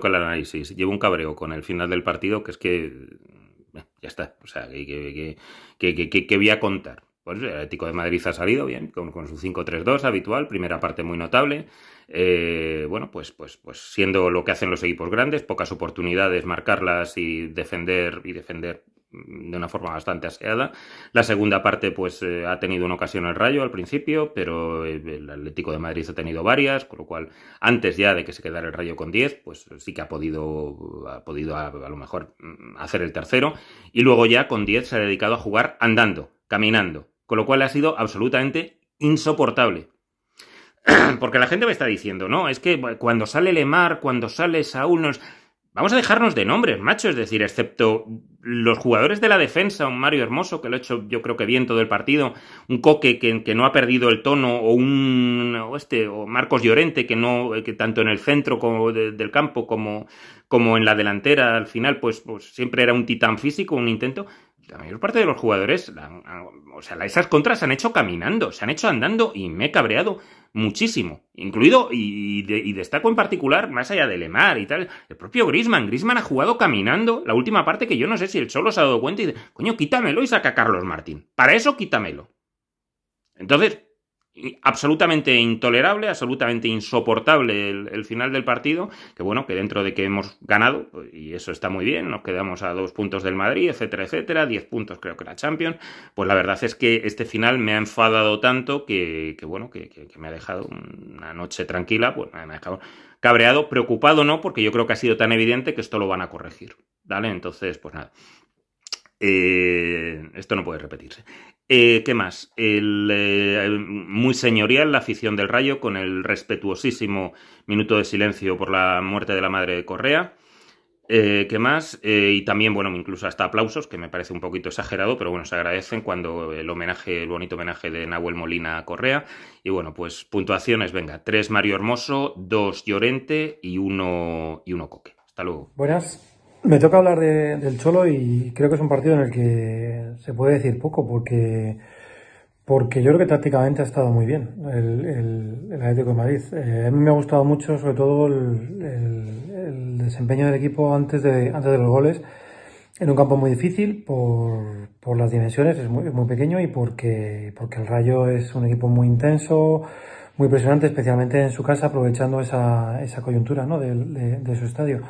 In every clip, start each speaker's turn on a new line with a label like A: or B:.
A: con el análisis. Llevo un cabreo con el final del partido, que es que eh, ya está. O sea, que, voy a contar. Pues el Atlético de Madrid ha salido bien, con, su 5-3-2 habitual, primera parte muy notable. Eh, bueno, pues, pues, pues siendo lo que hacen los equipos grandes, pocas oportunidades, marcarlas y defender, y defender de una forma bastante aseada. La segunda parte, pues, eh, ha tenido una ocasión el Rayo al principio, pero eh, el Atlético de Madrid ha tenido varias, con lo cual, antes ya de que se quedara el Rayo con 10, pues sí que ha podido, ha podido a, lo mejor mm, hacer el tercero. Y luego ya con 10 se ha dedicado a jugar andando, caminando, con lo cual ha sido absolutamente insoportable. Porque la gente me está diciendo, no, es que cuando sale Lemar, cuando sale Saúl, no vamos a dejarnos de nombres, macho. Es decir, excepto los jugadores de la defensa, un Mario Hermoso, que lo ha hecho yo creo que bien todo el partido, un Coque que, no ha perdido el tono, o un este, o Marcos Llorente, que no, que tanto en el centro como del campo como, como en la delantera, al final, pues, pues siempre era un titán físico, un intento la mayor parte de los jugadores, o sea, esas contras se han hecho caminando, se han hecho andando y me he cabreado muchísimo. Incluido, y, destaco en particular, más allá de Lemar y tal, el propio Grisman. Grisman ha jugado caminando la última parte que yo no sé si el solo se ha dado cuenta y dice, coño, quítamelo y saca a Carlos Martín. Para eso, quítamelo. Entonces, absolutamente intolerable, absolutamente insoportable el, final del partido, que bueno, que dentro de que hemos ganado, pues, y eso está muy bien, nos quedamos a dos puntos del Madrid, etcétera, etcétera, diez puntos creo que la Champions, pues la verdad es que este final me ha enfadado tanto que, bueno, que, que, me ha dejado una noche tranquila, pues me ha dejado cabreado, preocupado no, porque yo creo que ha sido tan evidente que esto lo van a corregir, ¿vale? Entonces, pues nada. Eh, esto no puede repetirse. Eh, ¿Qué más? El, eh, muy señorial la afición del Rayo con el respetuosísimo minuto de silencio por la muerte de la madre de Correa. ¿Qué más? y también, bueno, incluso hasta aplausos, que me parece un poquito exagerado, pero bueno, se agradecen cuando el homenaje, el bonito homenaje de Nahuel Molina a Correa. Y bueno, pues puntuaciones, venga, tres Mario Hermoso, dos Llorente y uno, y uno Coque. Hasta luego.
B: Buenas. Me toca hablar del Cholo y creo que es un partido en el que se puede decir poco porque, porque yo creo que tácticamente ha estado muy bien el, el, el Atlético de Madrid. Eh, a mí me ha gustado mucho sobre todo el, desempeño del equipo antes de, antes de los goles en un campo muy difícil por, por las dimensiones, es muy, muy pequeño y porque, porque el Rayo es un equipo muy intenso, muy impresionante, especialmente en su casa, aprovechando esa, esa coyuntura ¿no? de su estadio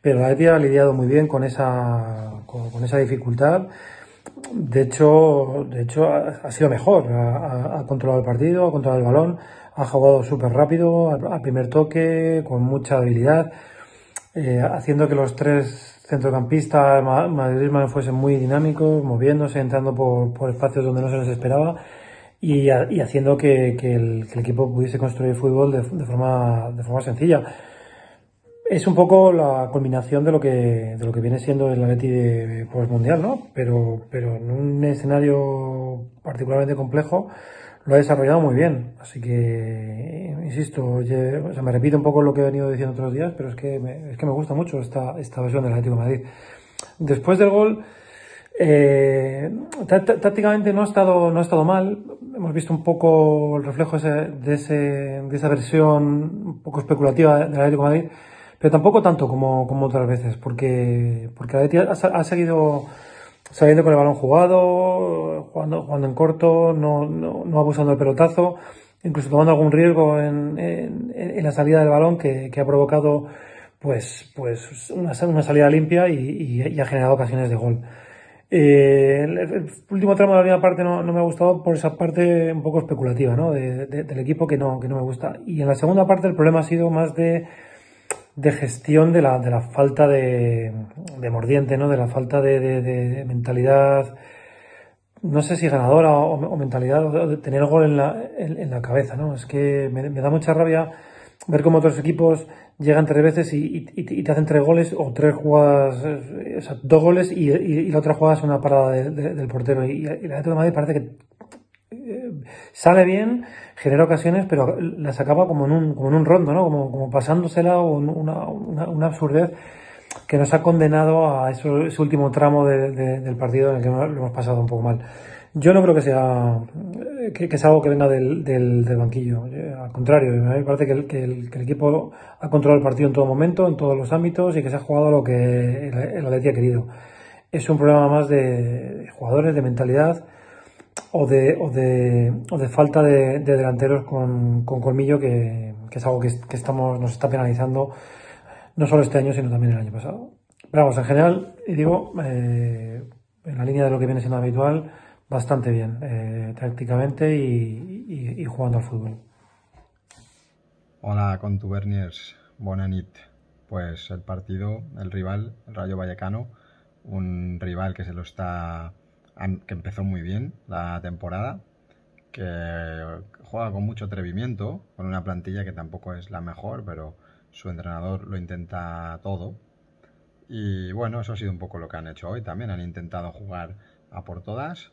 B: pero la EPI ha lidiado muy bien con esa, dificultad. De hecho, de hecho ha, sido mejor, ha, controlado el partido, ha controlado el balón, ha jugado súper rápido, al, primer toque, con mucha habilidad, eh, haciendo que los tres centrocampistas Madrid fuesen muy dinámicos, moviéndose, entrando por, por espacios donde no se les esperaba y, haciendo que, el, equipo pudiese construir fútbol de, forma, de forma sencilla. Es un poco la culminación de lo que, de lo que viene siendo el Atlético de pues, Mundial, ¿no? Pero, pero en un escenario particularmente complejo lo ha desarrollado muy bien. Así que, insisto, me repito un poco lo que he venido diciendo otros días, pero es que me, es que me gusta mucho esta, esta versión del Atlético de Madrid. Después del gol, eh, tácticamente no ha estado, no ha estado mal. Hemos visto un poco el reflejo de, ese, de esa versión un poco especulativa del Atlético de Madrid pero tampoco tanto como, otras veces, porque, porque la ha, seguido saliendo con el balón jugado, jugando, en corto, no, abusando del pelotazo, incluso tomando algún riesgo en, en, la salida del balón que, ha provocado pues, pues una, una salida limpia y, ha generado ocasiones de gol. Eh, el, último tramo de la primera parte no, no, me ha gustado por esa parte un poco especulativa ¿no? del equipo que no, que no me gusta. Y en la segunda parte el problema ha sido más de de gestión de la, de la falta de, mordiente, ¿no? De la falta de, mentalidad, no sé si ganadora o, mentalidad, o de tener gol en la, cabeza, ¿no? Es que me, da mucha rabia ver cómo otros equipos llegan tres veces y, te hacen tres goles o tres jugadas, o sea, dos goles y, la otra jugada es una parada del portero. Y, la de Madrid parece que sale bien, genera ocasiones, pero las acaba como en un, como en un rondo, ¿no? Como, pasándosela o una, absurdez que nos ha condenado a ese último tramo del partido en el que lo hemos pasado un poco mal. Yo no creo que sea es algo que venga del, del, banquillo. Eh, al contrario, me parece que el, que, el, equipo ha controlado el partido en todo momento, en todos los ámbitos y que se ha jugado lo que el, el ha querido. Es un problema más de jugadores, de mentalidad o de, o de, o de falta de, delanteros con, con colmillo, que, es algo que, estamos, nos está penalizando no solo este año, sino también el año pasado. Pero vamos, en general, y digo, eh, en la línea de lo que viene siendo habitual, bastante bien, eh, tácticamente y, jugando al fútbol.
A: Hola, contuberniers, buena nit. Pues el partido, el rival, el Rayo Vallecano, un rival que se lo está que empezó muy bien la temporada, que juega con mucho atrevimiento, con una plantilla que tampoco es la mejor, pero su entrenador lo intenta todo. Y bueno, eso ha sido un poco lo que han hecho hoy también. Han intentado jugar a por todas.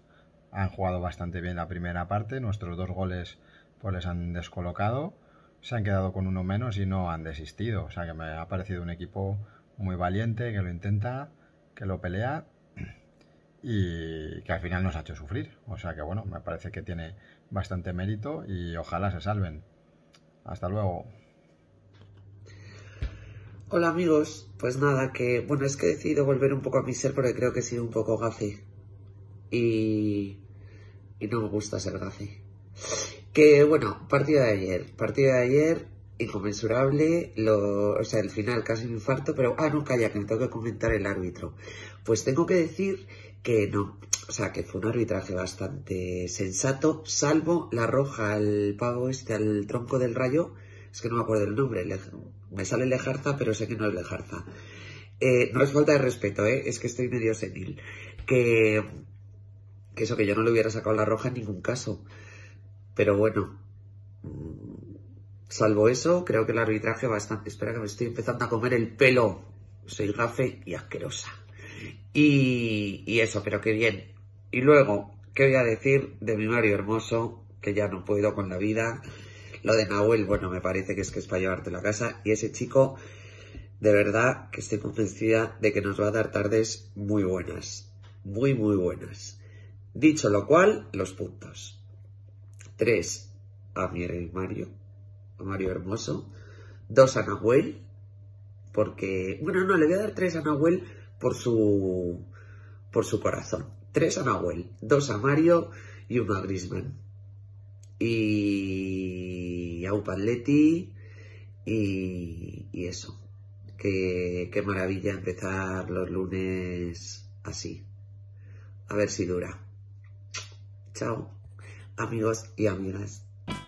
A: Han jugado bastante bien la primera parte. Nuestros dos goles pues les han descolocado. Se han quedado con uno menos y no han desistido. O sea que me ha parecido un equipo muy valiente, que lo intenta, que lo pelea y que al final nos ha hecho sufrir. O sea que bueno, me parece que tiene bastante mérito y ojalá se salven. Hasta luego.
C: Hola amigos, pues nada, que bueno, es que he decidido volver un poco a mi ser porque creo que he sido un poco gafi. Y, y no me gusta ser gafi. Que bueno, partido de ayer, partido de ayer inconmensurable, o sea, el final casi un infarto, pero, ah, no, calla, que me tengo que comentar el árbitro. Pues tengo que decir que no, o sea, que fue un arbitraje bastante sensato, salvo la roja al pavo este, al tronco del rayo, es que no me acuerdo el nombre, me sale Lejarza, pero sé que no es Lejarza. Eh, no es falta de respeto, eh, es que estoy medio senil. que eso, que yo no le hubiera sacado la roja en ningún caso. Pero bueno, Salvo eso, creo que el arbitraje bastante. Espera que me estoy empezando a comer el pelo. Soy gafe y asquerosa. Y, eso, pero qué bien. Y luego, ¿qué voy a decir de mi Mario Hermoso? Que ya no puedo con la vida. Lo de Nahuel, bueno, me parece que es que es para llevarte la casa. Y ese chico, de verdad, que estoy convencida de que nos va a dar tardes muy buenas. Muy, muy buenas. Dicho lo cual, los puntos. Tres a mi Mario a Mario Hermoso, dos a Nahuel, porque, bueno, no, le voy a dar tres a Nahuel por su, por su corazón. Tres a Nahuel, dos a Mario y uno a Grisman. Y a Upaletti y, y eso. Qué, qué maravilla empezar los lunes así. A ver si dura. Chao, amigos y amigas.